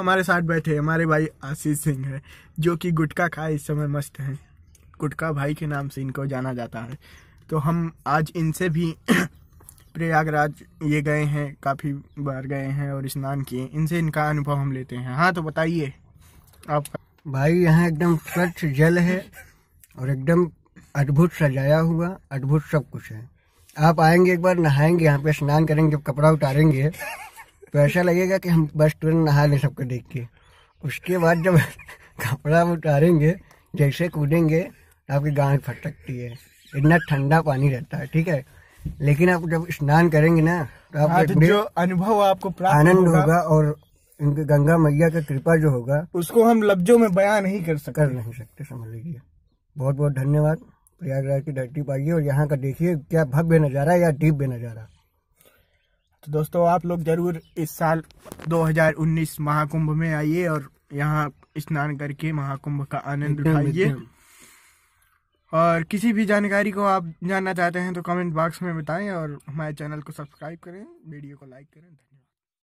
हमारे साथ बैठे हमारे भाई आशीष सिंह है जो कि गुटखा खाए इस समय मस्त हैं गुटका भाई के नाम से इनको जाना जाता है तो हम आज इनसे भी प्रयागराज ये गए हैं काफ़ी बार गए हैं और स्नान किए इनसे इनका अनुभव हम लेते हैं हाँ तो बताइए आप भाई यहाँ एकदम स्वच्छ जल है और एकदम अद्भुत सजाया हुआ अद्भुत सब कुछ है आप आएंगे एक बार नहाएंगे यहाँ पे स्नान करेंगे जब कपड़ा उतारेंगे तो ऐसा लगेगा कि हम बस तुरंत नहा लें सबको देख के उसके बाद जब कपड़ा उतारेंगे जैसे कूदेंगे आपकी गांठ फट सकती है इतना ठंडा पानी रहता है ठीक है लेकिन आप जब स्नान करेंगे ना तो आप जो अनुभव आपको आनंद होगा और इनके गंगा मैया का कृपा जो होगा उसको हम लफ्जों में बयां नहीं कर सकते कर नहीं सकते समझ लीजिए बहुत बहुत धन्यवाद प्रयागराज की धरती पाइए और यहाँ का देखिए क्या भव्य नज़ारा या दिव्य नज़ारा तो दोस्तों आप लोग ज़रूर इस साल 2019 महाकुंभ में आइए और यहाँ स्नान करके महाकुंभ का आनंद उठाइए और किसी भी जानकारी को आप जानना चाहते हैं तो कमेंट बॉक्स में बताएं और हमारे चैनल को सब्सक्राइब करें वीडियो को लाइक करें